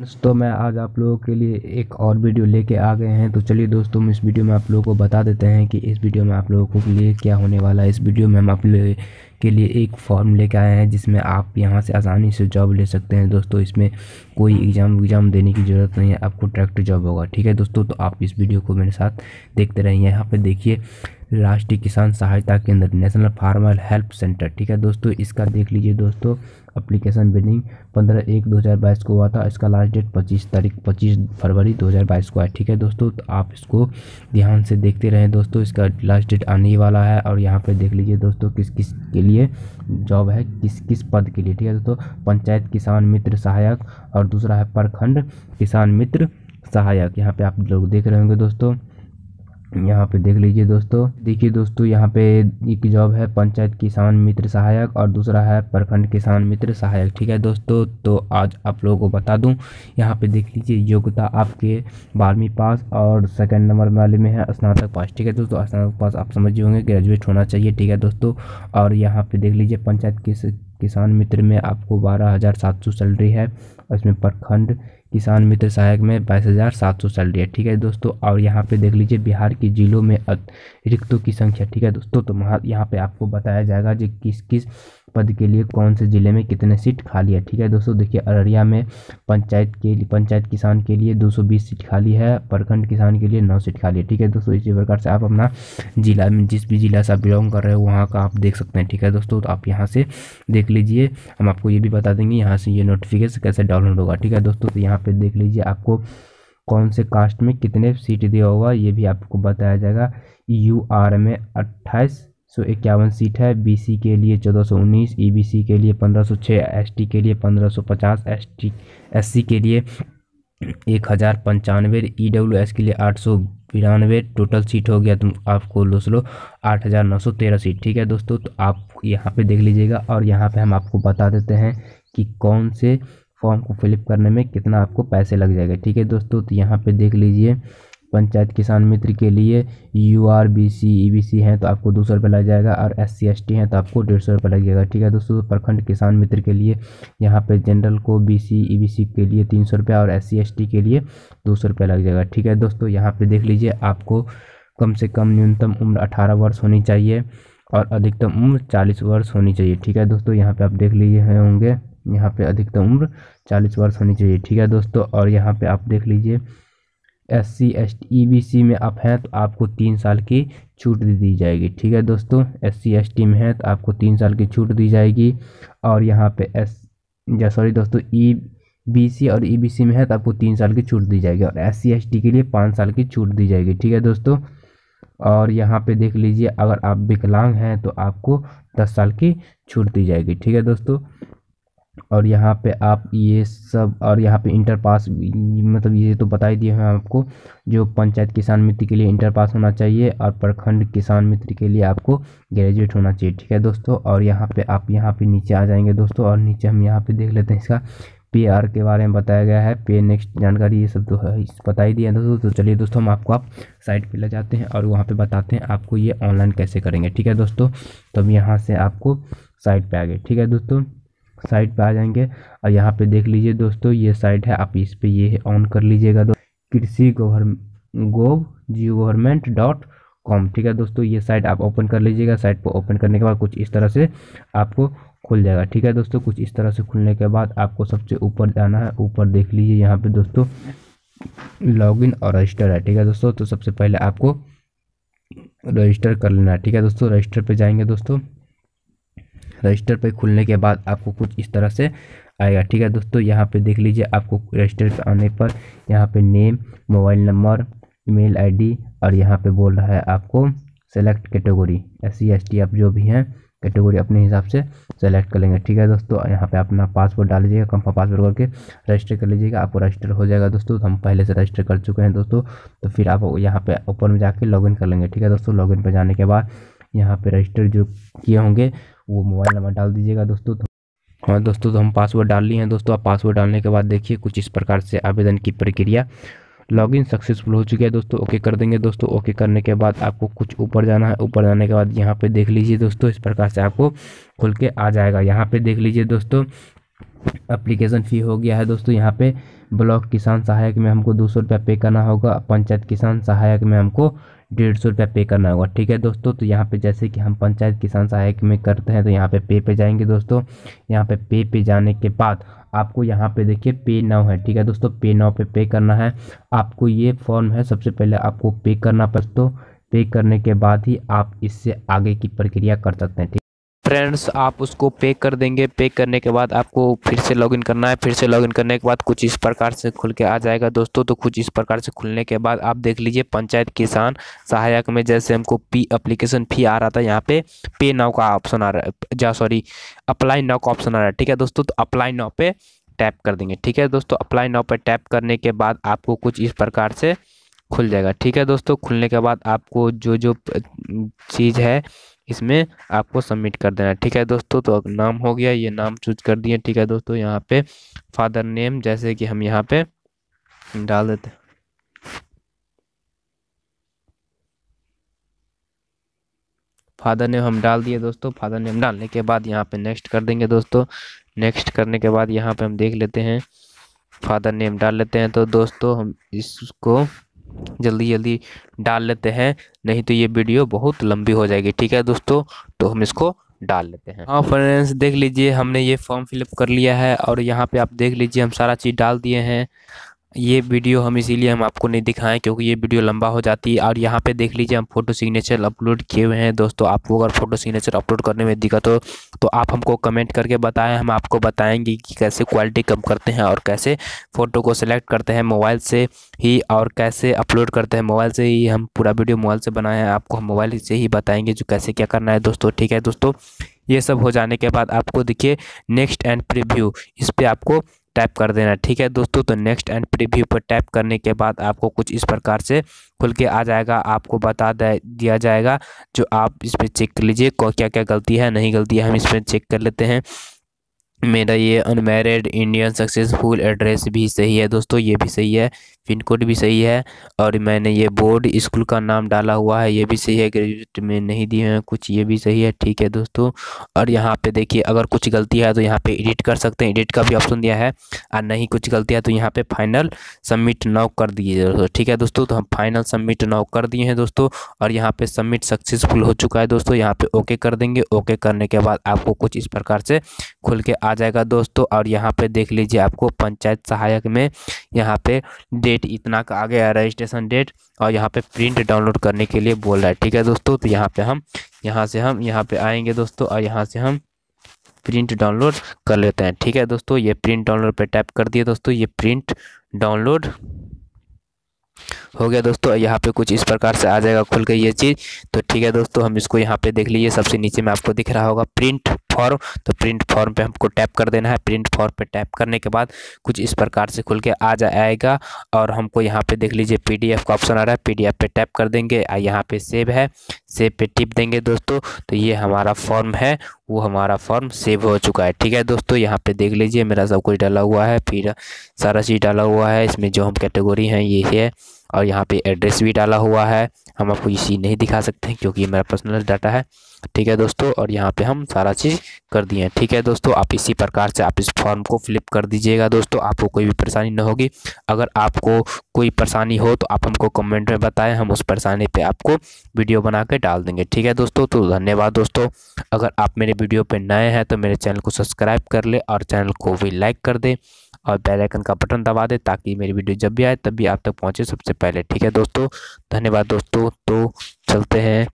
दोस्तों मैं आज आप लोगों के लिए एक और वीडियो लेके आ गए हैं तो चलिए दोस्तों इस वीडियो में आप लोगों को बता देते हैं कि इस वीडियो में आप लोगों के लिए क्या होने वाला है इस वीडियो में हम आप के लिए एक फॉर्म लेके आए हैं जिसमें आप यहाँ से आसानी से जॉब ले सकते हैं दोस्तों इसमें कोई एग्ज़ाम वगज़ाम देने की ज़रूरत नहीं है आपको डायरेक्ट जॉब होगा ठीक है दोस्तों तो आप इस वीडियो को मेरे साथ देखते रहें यहाँ पर देखिए राष्ट्रीय किसान सहायता केंद्र नेशनल फार्मर हेल्प सेंटर ठीक है दोस्तों इसका देख लीजिए दोस्तों अप्लीकेशन बिल्डिंग पंद्रह एक दो हज़ार बाईस को हुआ था इसका लास्ट डेट पच्चीस तारीख पच्चीस फरवरी दो हज़ार बाईस को है ठीक है दोस्तों तो आप इसको ध्यान से देखते रहें दोस्तों इसका लास्ट डेट आने वाला है और यहाँ पर देख लीजिए दोस्तों किस किस के लिए जॉब है किस किस पद के लिए ठीक है दोस्तों पंचायत किसान मित्र सहायक और दूसरा है प्रखंड किसान मित्र सहायक यहाँ पे आप लोग देख रहे होंगे दोस्तों यहाँ पे देख लीजिए दोस्तों देखिए दोस्तों यहाँ पे एक जॉब है पंचायत किसान मित्र सहायक और दूसरा है प्रखंड किसान मित्र सहायक ठीक है दोस्तों तो आज आप लोगों को बता दूं यहाँ पे देख लीजिए योग्यता आपके बारहवीं पास और सेकंड नंबर वाले में है स्नातक पास ठीक है दोस्तों स्नातक पास आप समझिए होंगे ग्रेजुएट होना चाहिए ठीक है दोस्तों और यहाँ पर देख लीजिए पंचायत किसान मित्र में आपको बारह हज़ार सात सौ सैलरी है और इसमें प्रखंड किसान मित्र सहायक में बाईस हज़ार सात सौ सैलरी है ठीक है दोस्तों और यहाँ पे देख लीजिए बिहार के जिलों में रिक्तों की संख्या ठीक है दोस्तों तो यहाँ पे आपको बताया जाएगा कि किस किस पद के लिए कौन से ज़िले में कितने सीट खाली है ठीक है दोस्तों देखिए अररिया में पंचायत के लिए पंचायत किसान के लिए 220 सीट खाली है प्रखंड किसान के लिए 9 सीट खाली है ठीक है दोस्तों इसी प्रकार से आप अपना जिला में जिस भी जिला से आप बिलोंग कर रहे हो वहाँ का आप देख सकते हैं ठीक है दोस्तों तो आप यहाँ से देख लीजिए हम आपको ये भी बता देंगे यहाँ से ये नोटिफिकेशन कैसे डाउनलोड होगा ठीक है दोस्तों तो यहाँ पर देख लीजिए आपको कौन से कास्ट में कितने सीट दिया होगा ये भी आपको बताया जाएगा यू आर में अट्ठाईस सौ इक्यावन सीट है बीसी के लिए चौदह सौ उन्नीस सी e के लिए पंद्रह सौ छः टी के लिए पंद्रह सौ पचास एस सी के लिए एक हज़ार पंचानवे ई डब्ल्यू एस के लिए आठ सौ बिरानवे टोटल सीट हो गया तुम आपको लो लो आठ हज़ार नौ सौ तेरह सीट ठीक है दोस्तों तो आप यहाँ पे देख लीजिएगा और यहाँ पे हम आपको बता देते हैं कि कौन से फॉर्म को फिलअप करने में कितना आपको पैसे लग जाएगा ठीक है दोस्तों तो यहाँ पे देख लीजिए पंचायत किसान मित्र के लिए U R B C E B C हैं तो आपको दो सौ रुपये लग जाएगा और एस सी एस टी हैं तो आपको डेढ़ सौ रुपये लग जाएगा ठीक है दोस्तों तो प्रखंड किसान मित्र के लिए यहाँ पे जनरल को बी सी ई बी सी के लिए तीन सौ रुपये और एस सी एस टी के लिए दो सौ रुपये लग जाएगा ठीक है दोस्तों यहाँ पर देख लीजिए आपको कम से कम न्यूनतम उम्र अठारह वर्ष होनी चाहिए और अधिकतम उम्र चालीस वर्ष होनी चाहिए ठीक है दोस्तों यहाँ पर आप देख लीजिए होंगे यहाँ पर अधिकतम उम्र चालीस वर्ष होनी चाहिए ठीक है दोस्तों और यहाँ पर आप देख लीजिए S C S E B C में आप हैं तो आपको तीन साल की छूट दे दी जाएगी ठीक है दोस्तों एस सी एस टी में है तो आपको तीन साल की छूट दी जाएगी और यहाँ पे एस या सॉरी दोस्तों ई बी सी और ई बी सी में है तो आपको तीन साल की छूट दी जाएगी और एस सी एस टी के लिए पाँच साल की छूट दी जाएगी ठीक है दोस्तों और यहाँ पे देख लीजिए अगर आप विकलांग हैं तो आपको दस साल की छूट दी जाएगी ठीक है दोस्तों और यहाँ पे आप ये सब और यहाँ पे इंटर पास मतलब ये तो बता ही दिए हैं आपको जो पंचायत किसान मित्र के लिए इंटर पास होना चाहिए और प्रखंड किसान मित्र के लिए आपको ग्रेजुएट होना चाहिए ठीक है दोस्तों और यहाँ पे आप यहाँ पे नीचे आ जाएंगे दोस्तों और नीचे हम यहाँ पे देख लेते हैं इसका पे आर के बारे में बताया गया है पे नेक्स्ट जानकारी ये सब तो है बता ही दिया दोस्तों तो चलिए दोस्तों हम आपको आप साइट पर ले जाते हैं और वहाँ पे बताते हैं आपको ये ऑनलाइन कैसे करेंगे ठीक है दोस्तों तो हम यहाँ से आपको साइट पर आ गए ठीक है दोस्तों साइट पे आ जाएंगे और यहाँ पे देख लीजिए दोस्तों ये साइट है आप इस पे ये ऑन कर लीजिएगा दो कृषि गवर्नमेंट गोव जियो गवर्नमेंट डॉट कॉम ठीक है दोस्तों ये साइट आप ओपन कर लीजिएगा साइट पर ओपन करने के बाद कुछ इस तरह से आपको खुल जाएगा ठीक है दोस्तों कुछ इस तरह से खुलने के बाद आपको सबसे ऊपर जाना है ऊपर देख लीजिए यहाँ पे दोस्तों लॉगिन और रजिस्टर है ठीक है दोस्तों तो सबसे पहले आपको रजिस्टर कर लेना है ठीक है दोस्तों रजिस्टर पे जाएंगे दोस्तों रजिस्टर पर खुलने के बाद आपको कुछ इस तरह से आएगा ठीक है दोस्तों यहाँ पे देख लीजिए आपको रजिस्टर पे आने पर यहाँ पे name mobile number email ID और यहाँ पे बोल रहा है आपको select category S C S T आप जो भी हैं कैटेगोरी अपने हिसाब से सेलेक्ट कर लेंगे ठीक है दोस्तों यहाँ पे अपना पासवर्ड डाल लीजिएगा कंफर्म पासवर्ड करके रजिस्टर कर लीजिएगा आपको रजिस्टर हो जाएगा दोस्तों तो हम पहले से रजिस्टर कर चुके हैं दोस्तों तो फिर आप यहाँ पे ऊपर में जाके लॉगिन कर लेंगे ठीक है दोस्तों लॉगिन पर जाने के बाद यहाँ पे रजिस्टर जो किए होंगे वो मोबाइल नंबर डाल दीजिएगा दोस्तों तो हाँ दोस्तों तो हम पासवर्ड डाल लिए हैं दोस्तों आप पासवर्ड डालने के बाद देखिए कुछ इस प्रकार से आवेदन की प्रक्रिया लॉगिन सक्सेसफुल हो चुकी है दोस्तों ओके कर देंगे दोस्तों ओके करने के बाद आपको कुछ ऊपर जाना है ऊपर जाने के बाद यहाँ पे देख लीजिए दोस्तों इस प्रकार से आपको खुल के आ जाएगा यहाँ पे देख लीजिए दोस्तों अप्लीकेशन फ़ी हो गया है दोस्तों यहाँ पे ब्लॉक किसान सहायक में हमको दो सौ रुपया पे करना होगा पंचायत किसान सहायक में हमको डेढ़ सौ रुपया पे करना होगा ठीक है दोस्तों तो यहाँ पे जैसे कि हम पंचायत किसान सहायक में करते हैं तो यहाँ पे पे पे जाएंगे दोस्तों यहाँ पे पे पे जाने के बाद आपको यहाँ पे देखिए पे नाव है ठीक है दोस्तों पे नाव पे पे करना है आपको ये फॉर्म है सबसे पहले आपको पे करना पड़ता तो पे करने के बाद ही आप इससे आगे की प्रक्रिया कर सकते हैं ठीक फ्रेंड्स आप उसको पे कर देंगे पे करने के बाद आपको फिर से लॉगिन करना है फिर से लॉगिन करने के बाद कुछ इस प्रकार से खुल के आ जाएगा दोस्तों तो कुछ इस प्रकार से खुलने के बाद आप देख लीजिए पंचायत किसान सहायक में जैसे हमको पी अप्लीकेशन फी आ रहा था यहाँ पे पे नाव का ऑप्शन आ रहा है जा सॉरी अप्लाई नाव का ऑप्शन आ रहा है ठीक है दोस्तों तो अप्लाई नाव पे टैप कर देंगे ठीक है दोस्तों अप्लाई नाव पर टैप करने के बाद आपको कुछ इस प्रकार से खुल जाएगा ठीक है दोस्तों खुलने के बाद आपको जो जो चीज़ है इसमें आपको सबमिट कर देना है ठीक है दोस्तों तो नाम हो गया ये नाम चूज कर दिए ठीक है दोस्तों यहाँ पे फादर नेम जैसे कि हम यहाँ पे डाल देते हैं फादर नेम हम डाल दिए दोस्तों फादर नेम डालने के बाद यहाँ पे नेक्स्ट कर देंगे दोस्तों नेक्स्ट करने के बाद यहाँ पे हम देख लेते हैं फादर नेम डाल लेते हैं तो दोस्तों हम इसको जल्दी जल्दी डाल लेते हैं नहीं तो ये वीडियो बहुत लंबी हो जाएगी ठीक है दोस्तों तो हम इसको डाल लेते हैं हाँ फ्रेंड्स देख लीजिए हमने ये फॉर्म फिलअप कर लिया है और यहाँ पे आप देख लीजिए हम सारा चीज़ डाल दिए हैं ये वीडियो हम इसीलिए हम आपको नहीं दिखाएं क्योंकि ये वीडियो लंबा हो जाती है और यहाँ पे देख लीजिए हम फोटो सिग्नेचर अपलोड किए हुए हैं दोस्तों आपको अगर फोटो सिग्नेचर अपलोड करने में दिक्कत हो तो आप हमको कमेंट करके बताएं हम आपको बताएंगे कि कैसे क्वालिटी कम करते हैं और कैसे फ़ोटो को सिलेक्ट करते हैं मोबाइल से ही और कैसे अपलोड करते हैं मोबाइल से ही हम पूरा वीडियो मोबाइल से बनाए हैं आपको हम मोबाइल से ही बताएँगे जो कैसे क्या करना है दोस्तों ठीक है दोस्तों ये सब हो जाने के बाद आपको देखिए नेक्स्ट एंड प्रिव्यू इस पर आपको टैप कर देना ठीक है दोस्तों तो नेक्स्ट एंड प्रीव्यू पर टैप करने के बाद आपको कुछ इस प्रकार से खुल के आ जाएगा आपको बता दिया जाएगा जो आप इस पर चेक कर लीजिए क्या क्या गलती है नहीं गलती है हम इस पर चेक कर लेते हैं मेरा ये अनमेरिड इंडियन सक्सेसफुल एड्रेस भी सही है दोस्तों ये भी सही है पिन कोड भी सही है और मैंने ये बोर्ड स्कूल का नाम डाला हुआ है ये भी सही है ग्रेजुएट में नहीं दिए हैं कुछ ये भी सही है ठीक है दोस्तों और यहाँ पे देखिए अगर कुछ गलती है तो यहाँ पे एडिट कर सकते हैं एडिट का भी ऑप्शन दिया है और नहीं कुछ गलती है तो यहाँ पे फाइनल सबमिट नाउ कर दिए दोस्तों ठीक है दोस्तों तो हम फाइनल सबमिट नाउ कर दिए हैं दोस्तों और यहाँ पर सबमिट सक्सेसफुल हो चुका है दोस्तों यहाँ पर ओके कर देंगे ओके करने के बाद आपको कुछ इस प्रकार से खुल के आ जाएगा दोस्तों और यहाँ पर देख लीजिए आपको पंचायत सहायक में यहाँ पे डेट डेट इतना का आगे है रजिस्ट्रेशन डेट और यहाँ पे प्रिंट डाउनलोड करने के लिए बोल रहा है ठीक है दोस्तों तो यहाँ पे हम यहाँ से हम यहाँ पे आएंगे दोस्तों और यहाँ से हम प्रिंट डाउनलोड कर लेते हैं ठीक है दोस्तों ये प्रिंट डाउनलोड पे टैप कर दिए दोस्तों ये प्रिंट डाउनलोड हो गया दोस्तों यहाँ पे कुछ इस प्रकार से आ जाएगा खुल के ये चीज़ तो ठीक है दोस्तों हम इसको यहाँ पे देख लीजिए सबसे नीचे में आपको दिख रहा होगा प्रिंट फॉर्म तो प्रिंट फॉर्म पे हमको टैप कर देना है प्रिंट फॉर्म पे टैप करने के बाद कुछ इस प्रकार से खुल के आ जाएगा और हमको यहाँ पे देख लीजिए पीडीएफ का ऑप्शन आ रहा है पीडीएफ पे टैप कर देंगे और यहाँ पे सेव है सेव पे टिप देंगे दोस्तों तो ये हमारा फॉर्म है वो हमारा फॉर्म सेव हो चुका है ठीक है दोस्तों यहाँ पे देख लीजिए मेरा सब कुछ डाला हुआ है फिर सारा चीज़ डाला हुआ है इसमें जो हम कैटेगोरी हैं ये है और यहाँ पे एड्रेस भी डाला हुआ है हम आपको इसी नहीं दिखा सकते क्योंकि ये मेरा पर्सनल डाटा है ठीक है दोस्तों और यहाँ पे हम सारा चीज़ कर दिए हैं ठीक है दोस्तों आप इसी प्रकार से आप इस फॉर्म को फिलिप कर दीजिएगा दोस्तों आपको कोई भी परेशानी ना होगी अगर आपको कोई परेशानी हो तो आप हमको कमेंट में बताएं हम उस परेशानी पे आपको वीडियो बना के डाल देंगे ठीक है दोस्तों तो धन्यवाद दोस्तों अगर आप मेरे वीडियो पर नए हैं तो मेरे चैनल को सब्सक्राइब कर ले और चैनल को भी लाइक कर दें और बेल आइकन का बटन दबा दें ताकि मेरी वीडियो जब भी आए तब भी आप तक पहुंचे सबसे पहले ठीक है दोस्तों धन्यवाद दोस्तों तो चलते हैं